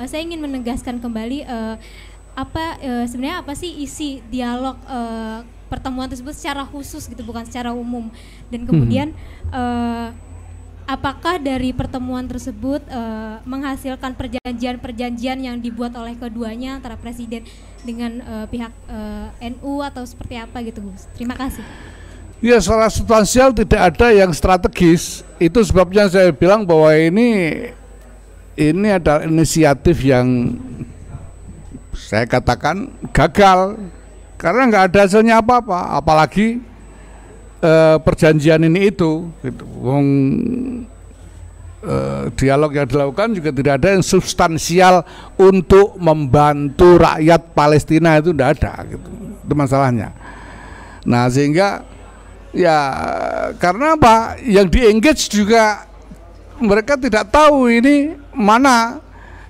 uh, saya ingin menegaskan kembali uh, apa uh, sebenarnya apa sih isi dialog uh, pertemuan tersebut secara khusus gitu bukan secara umum dan hmm. kemudian uh, apakah dari pertemuan tersebut uh, menghasilkan perjanjian-perjanjian yang dibuat oleh keduanya antara presiden dengan uh, pihak uh, NU atau seperti apa gitu Gus? Terima kasih. Ya secara substansial tidak ada yang strategis. Itu sebabnya saya bilang bahwa ini ini adalah inisiatif yang saya katakan gagal karena nggak ada hasilnya apa-apa apalagi eh, perjanjian ini itu gitu. Wong eh, dialog yang dilakukan juga tidak ada yang substansial untuk membantu rakyat Palestina itu tidak ada gitu itu masalahnya nah sehingga ya karena apa yang di engage juga mereka tidak tahu ini mana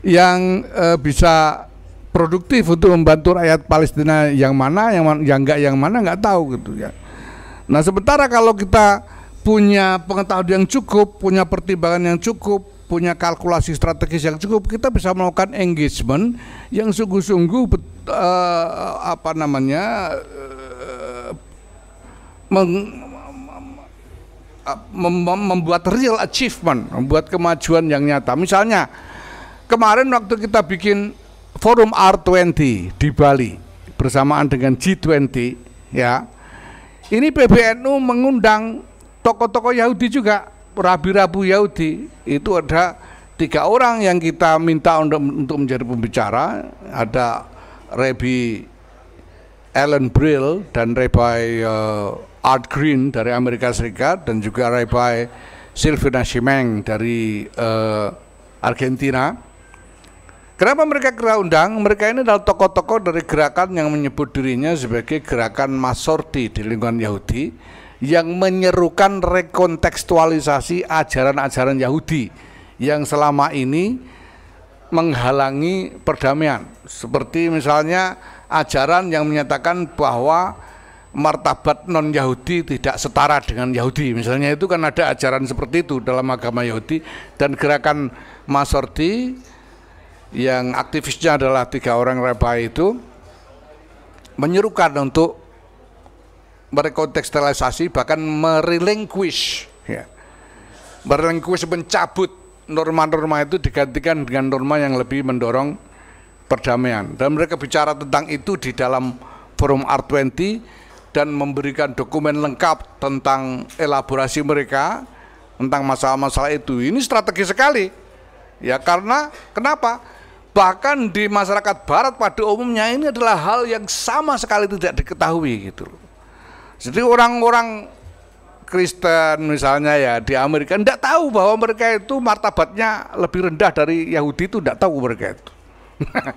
yang e, bisa produktif untuk membantu rakyat Palestina yang mana yang yang enggak yang mana enggak tahu gitu ya. Nah, sementara kalau kita punya pengetahuan yang cukup, punya pertimbangan yang cukup, punya kalkulasi strategis yang cukup, kita bisa melakukan engagement yang sungguh-sungguh uh, apa namanya uh, meng Uh, membuat real achievement, membuat kemajuan yang nyata. Misalnya, kemarin waktu kita bikin forum R20 di Bali bersamaan dengan G20, ya. Ini PBNU mengundang tokoh-tokoh Yahudi juga, rabi-rabu Yahudi. Itu ada tiga orang yang kita minta untuk, untuk menjadi pembicara. Ada Rabbi Alan Brill dan Rabbi uh, Art Green dari Amerika Serikat dan juga Rabbi Silvina Shimeng dari uh, Argentina. Kenapa mereka kira undang? Mereka ini adalah tokoh-tokoh dari gerakan yang menyebut dirinya sebagai gerakan masorti di lingkungan Yahudi yang menyerukan rekontekstualisasi ajaran-ajaran Yahudi yang selama ini menghalangi perdamaian. Seperti misalnya ajaran yang menyatakan bahwa martabat non Yahudi tidak setara dengan Yahudi misalnya itu kan ada ajaran seperti itu dalam agama Yahudi dan gerakan Masorti yang aktivisnya adalah tiga orang rabai itu menyerukan untuk merekontekstualisasi bahkan merelinquish ya. merelinquish mencabut norma-norma itu digantikan dengan norma yang lebih mendorong perdamaian dan mereka bicara tentang itu di dalam forum R20 dan memberikan dokumen lengkap tentang elaborasi mereka tentang masalah-masalah itu. Ini strategi sekali. Ya karena kenapa? Bahkan di masyarakat barat pada umumnya ini adalah hal yang sama sekali tidak diketahui gitu loh. Jadi orang-orang Kristen misalnya ya di Amerika tidak tahu bahwa mereka itu martabatnya lebih rendah dari Yahudi itu tidak tahu mereka itu.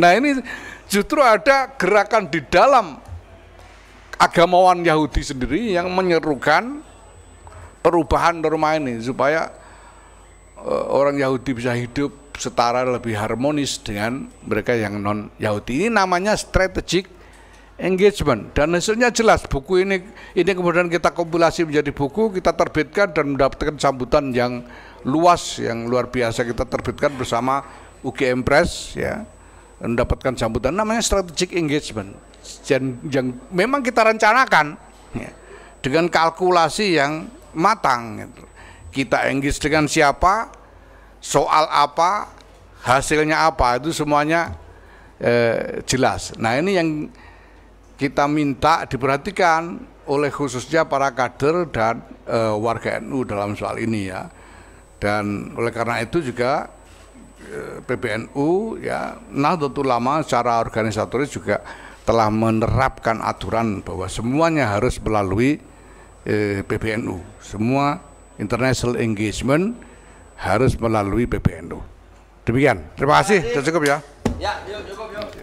nah ini justru ada gerakan di dalam agamawan Yahudi sendiri yang menyerukan perubahan norma ini supaya eh, orang Yahudi bisa hidup setara lebih harmonis dengan mereka yang non Yahudi. Ini namanya strategic engagement dan hasilnya jelas buku ini ini kemudian kita kompilasi menjadi buku kita terbitkan dan mendapatkan sambutan yang luas yang luar biasa kita terbitkan bersama UGM Press ya mendapatkan sambutan namanya strategic engagement yang, yang memang kita rencanakan ya, dengan kalkulasi yang matang gitu. kita engage dengan siapa soal apa hasilnya apa itu semuanya eh, jelas nah ini yang kita minta diperhatikan oleh khususnya para kader dan eh, warga NU dalam soal ini ya dan oleh karena itu juga PBNU ya Nahdlatul Ulama secara organisatoris juga telah menerapkan aturan bahwa semuanya harus melalui eh, PBNU. Semua international engagement harus melalui PBNU. Demikian. Terima kasih. Sudah cukup ya. Ya, cukup yuk.